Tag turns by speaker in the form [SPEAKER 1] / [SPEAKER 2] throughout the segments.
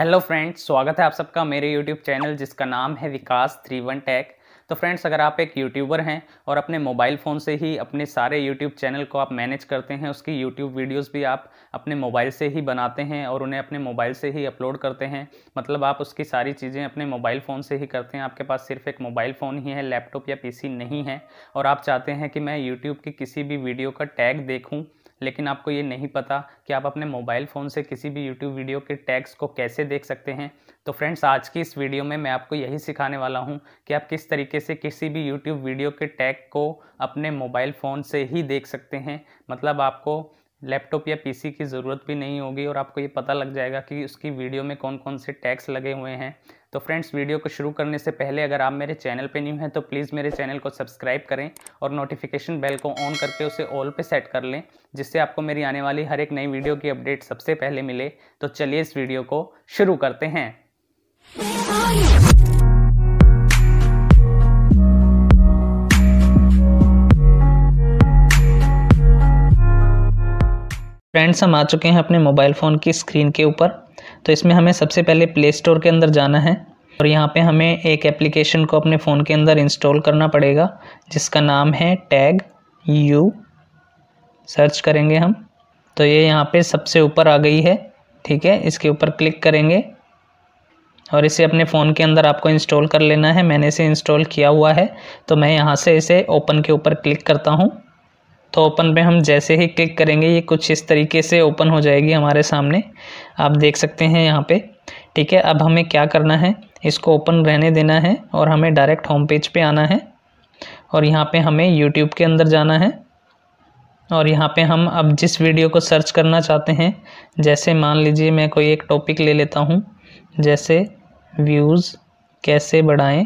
[SPEAKER 1] hello friends स्वागत है आप सबका मेरे यूट्यूब चैनल जिसका नाम है विकास थ्री वन टैक तो फ्रेंड्स अगर आप एक यूट्यूबर हैं और अपने मोबाइल फ़ोन से ही अपने सारे यूट्यूब चैनल को आप मैनेज करते हैं उसकी यूट्यूब वीडियोस भी आप अपने मोबाइल से ही बनाते हैं और उन्हें अपने मोबाइल से ही अपलोड करते हैं मतलब आप उसकी सारी चीज़ें अपने मोबाइल फ़ोन से ही करते हैं आपके पास सिर्फ एक मोबाइल फ़ोन ही है लैपटॉप या पी नहीं है और आप चाहते हैं कि मैं यूट्यूब की किसी भी वीडियो का टैग देखूँ लेकिन आपको ये नहीं पता कि आप अपने मोबाइल फ़ोन से किसी भी यूट्यूब वीडियो के टैग्स को कैसे देख सकते हैं तो फ्रेंड्स आज की इस वीडियो में मैं आपको यही सिखाने वाला हूँ कि आप किस तरीके से किसी भी यूट्यूब वीडियो के टैग को अपने मोबाइल फ़ोन से ही देख सकते हैं मतलब आपको लैपटॉप या पीसी की ज़रूरत भी नहीं होगी और आपको ये पता लग जाएगा कि उसकी वीडियो में कौन कौन से टैक्स लगे हुए हैं तो फ्रेंड्स वीडियो को शुरू करने से पहले अगर आप मेरे चैनल पे न्यू हैं तो प्लीज़ मेरे चैनल को सब्सक्राइब करें और नोटिफिकेशन बेल को ऑन करके उसे ऑल पे सेट कर लें जिससे आपको मेरी आने वाली हर एक नई वीडियो की अपडेट सबसे पहले मिले तो चलिए इस वीडियो को शुरू करते हैं फ्रेंड्स हम आ चुके हैं अपने मोबाइल फ़ोन की स्क्रीन के ऊपर तो इसमें हमें सबसे पहले प्ले स्टोर के अंदर जाना है और यहाँ पे हमें एक एप्लीकेशन को अपने फ़ोन के अंदर इंस्टॉल करना पड़ेगा जिसका नाम है टैग यू सर्च करेंगे हम तो ये यह यहाँ पे सबसे ऊपर आ गई है ठीक है इसके ऊपर क्लिक करेंगे और इसे अपने फ़ोन के अंदर आपको इंस्टॉल कर लेना है मैंने इसे इंस्टॉल किया हुआ है तो मैं यहाँ से इसे ओपन के ऊपर क्लिक करता हूँ तो ओपन पे हम जैसे ही क्लिक करेंगे ये कुछ इस तरीके से ओपन हो जाएगी हमारे सामने आप देख सकते हैं यहाँ पे ठीक है अब हमें क्या करना है इसको ओपन रहने देना है और हमें डायरेक्ट होम पेज पे आना है और यहाँ पे हमें यूट्यूब के अंदर जाना है और यहाँ पे हम अब जिस वीडियो को सर्च करना चाहते हैं जैसे मान लीजिए मैं कोई एक टॉपिक ले लेता हूँ जैसे व्यूज़ कैसे बढ़ाएं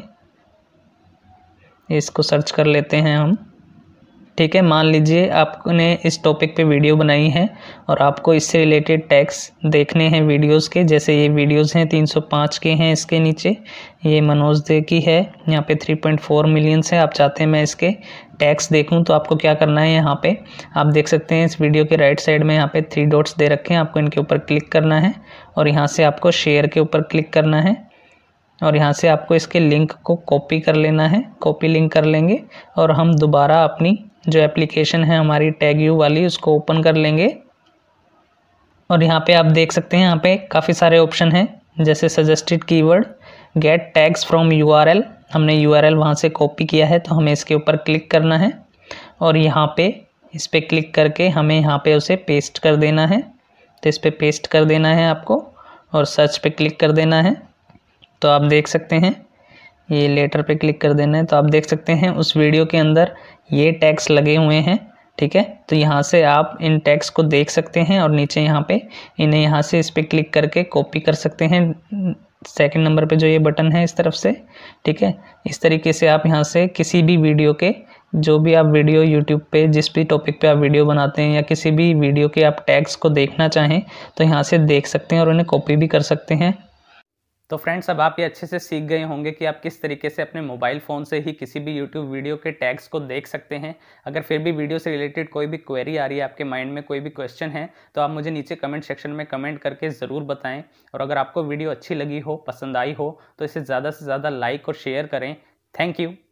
[SPEAKER 1] इसको सर्च कर लेते हैं हम ठीक है मान लीजिए आपने इस टॉपिक पे वीडियो बनाई है और आपको इससे रिलेटेड टैक्स देखने हैं वीडियोस के जैसे ये वीडियोस हैं 305 के हैं इसके नीचे ये मनोज दे की है यहाँ पे 3.4 मिलियंस है आप चाहते हैं मैं इसके टैक्स देखूं तो आपको क्या करना है यहाँ पे आप देख सकते हैं इस वीडियो के राइट साइड में यहाँ पर थ्री डॉट्स दे रखे हैं आपको इनके ऊपर क्लिक करना है और यहाँ से आपको शेयर के ऊपर क्लिक करना है और यहाँ से आपको इसके लिंक को कॉपी कर लेना है कॉपी लिंक कर लेंगे और हम दोबारा अपनी जो एप्लीकेशन है हमारी टैग यू वाली उसको ओपन कर लेंगे और यहाँ पे आप देख सकते हैं यहाँ पे काफ़ी सारे ऑप्शन हैं जैसे suggested keyword get tags from URL हमने यूआरएल वहाँ से कॉपी किया है तो हमें इसके ऊपर क्लिक करना है और यहाँ पे इस पर क्लिक करके हमें यहाँ पे उसे पेस्ट कर देना है तो इस पर पेस्ट कर देना है आपको और सर्च पर क्लिक कर देना है तो आप देख सकते हैं ये लेटर पे क्लिक कर देना है तो आप देख सकते हैं उस वीडियो के अंदर ये टैक्स लगे हुए हैं ठीक है तो यहाँ से आप इन टैक्स को देख सकते हैं और नीचे यहाँ पे इन्हें यहाँ से इस पर क्लिक करके कॉपी कर सकते हैं सेकंड नंबर पे जो ये बटन है इस तरफ से ठीक है इस तरीके से आप यहाँ से किसी भी वीडियो के जो भी आप वीडियो यूट्यूब पे जिस भी टॉपिक पे आप वीडियो बनाते हैं या किसी भी वीडियो के आप टैग्स को देखना चाहें तो यहाँ से देख सकते हैं और उन्हें कॉपी भी कर सकते हैं तो फ्रेंड्स अब आप ये अच्छे से सीख गए होंगे कि आप किस तरीके से अपने मोबाइल फ़ोन से ही किसी भी यूट्यूब वीडियो के टैग्स को देख सकते हैं अगर फिर भी वीडियो से रिलेटेड कोई भी क्वेरी आ रही है आपके माइंड में कोई भी क्वेश्चन है तो आप मुझे नीचे कमेंट सेक्शन में कमेंट करके ज़रूर बताएं और अगर आपको वीडियो अच्छी लगी हो पसंद आई हो तो इसे ज़्यादा से ज़्यादा लाइक और शेयर करें थैंक यू